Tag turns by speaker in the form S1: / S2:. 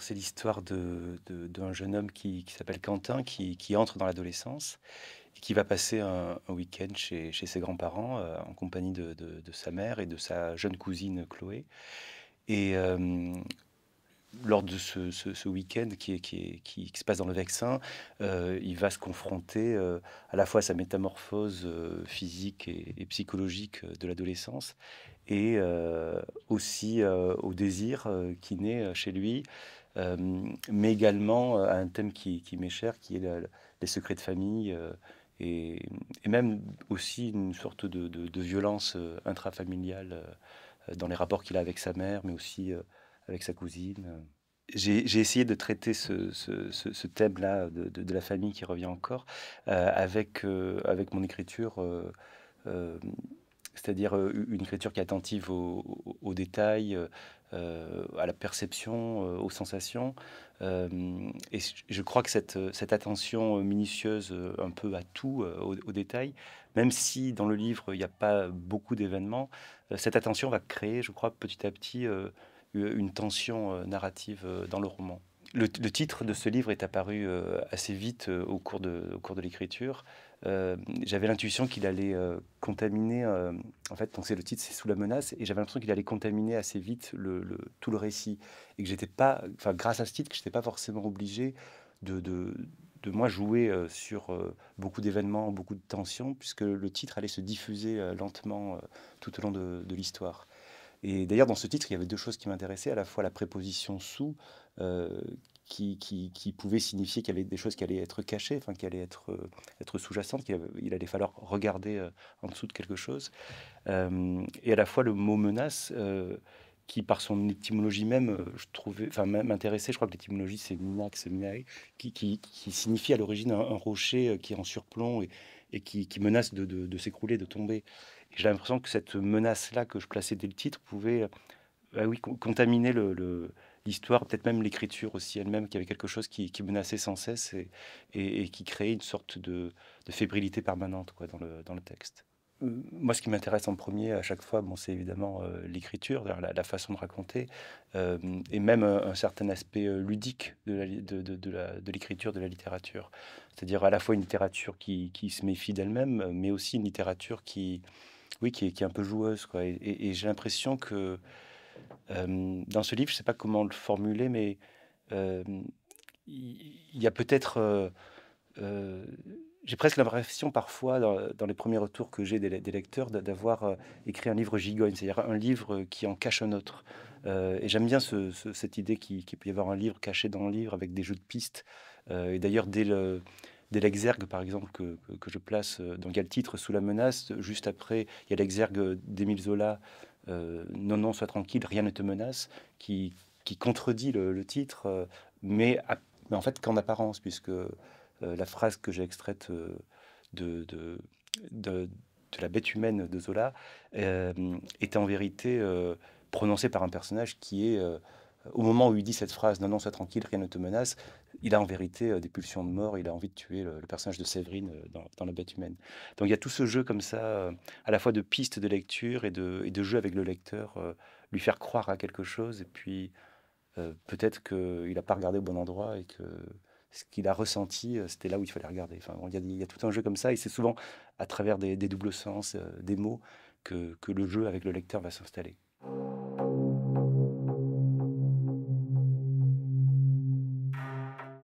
S1: c'est l'histoire d'un jeune homme qui, s'appelle Quentin, qui, entre dans l'adolescence et qui va passer un, week-end chez, ses grands-parents euh, en compagnie de, sa mère et de sa jeune cousine Chloé. Et euh, lors de ce, week-end qui, qui, se passe dans le Vexin, euh, il va se confronter euh, à la fois à sa métamorphose euh, physique et, psychologique de l'adolescence et aussi au désir qui naît chez lui, mais également à un thème qui, m'est cher, qui est les secrets de famille. Et, même aussi une sorte de violence intrafamiliale dans les rapports qu'il a avec sa mère, mais aussi avec sa cousine. Euh. J'ai essayé de traiter ce, thème-là de, la famille qui revient encore euh, avec, euh, avec mon écriture, c'est-à-dire une écriture qui est attentive aux, détails, à la perception, aux sensations. et je crois que cette, cette, attention minutieuse un peu à tout, au aux détails, même si dans le livre il n'y a pas beaucoup d'événements, cette attention va créer, je crois, petit à petit euh, une tension euh, narrative euh, dans le roman. Le, titre de ce livre est apparu assez vite au cours de, cours de l'écriture. j'avais l'intuition qu'il allait contaminer, en fait, donc c'est le titre, c'est sous la menace, et j'avais l'impression qu'il allait contaminer assez vite le, tout le récit, et que j'étais pas, enfin, grâce à ce titre, que j'étais pas forcément obligé de, moi jouer sur beaucoup d'événements, beaucoup de tensions, puisque le titre allait se diffuser lentement tout au long de l'histoire. Et d'ailleurs, dans ce titre, il y avait deux choses qui m'intéressaient, à la fois la préposition sous, euh, qui, pouvait signifier qu'il y avait des choses qui allaient être cachées, enfin, qui allaient être, euh, être sous-jacentes, qu'il allait falloir regarder euh, en dessous de quelque chose. et à la fois le mot menace, qui par son étymologie même, je trouvais, enfin, m'intéressait, je crois que l'étymologie c'est minax c'est qui, qui, signifie à l'origine un, rocher qui est en surplomb et, qui, menace de, de s'écrouler, de tomber j'ai l'impression que cette menace-là que je plaçais dès le titre pouvait euh, bah oui, contaminer le, l'histoire, peut-être même l'écriture aussi elle-même, qui avait quelque chose qui, menaçait sans cesse et, et, qui créait une sorte de, fébrilité permanente quoi, dans, le, dans le texte. Mmh, moi, ce qui m'intéresse en premier à chaque fois, bon, c'est évidemment euh, l'écriture, la, la, façon de raconter, euh, et même un, certain aspect ludique de l'écriture, de, de, la littérature. C'est-à-dire à la fois une littérature qui se méfie d'elle-même, mais aussi une littérature qui, oui, qui est, qui est, un peu joueuse. Quoi. Et, j'ai l'impression que euh, dans ce livre, je sais pas comment le formuler, mais euh, il y, a peut-être... Euh, j'ai presque l'impression parfois, dans, les premiers retours que j'ai des, lecteurs, d'avoir écrit un livre gigogne, c'est-à-dire un livre qui en cache un autre. et j'aime bien cette idée qu'il qui peut y avoir un livre caché dans le livre avec des jeux de pistes. et d'ailleurs, dès le dès l'exergue, par exemple, que, je place euh, dans quel titre Sous la menace. Juste après, il y a l'exergue d'Émile Zola, euh, Non, non, sois tranquille, rien ne te menace, qui, contredit le, titre, euh, mais, mais, en fait qu'en apparence, puisque la phrase que j'ai extraite de, de, de, la bête humaine de Zola est en vérité prononcée par un personnage qui est au moment où il dit cette phrase Non, non, sois tranquille, rien ne te menace, il a en vérité euh, des pulsions de mort, il a envie de tuer le, personnage de Séverine euh, dans, La bête humaine. Donc il y a tout ce jeu comme ça, euh, à la fois de pistes de lecture et de, jeu avec le lecteur, lui faire croire à quelque chose, et puis peut-être qu'il n'a pas regardé au bon endroit et que ce qu'il a ressenti, c'était là où il fallait regarder. Enfin, il, y a, il y, tout un jeu comme ça, et c'est souvent à travers des, doubles sens, des mots, que, le jeu avec le lecteur va s'installer.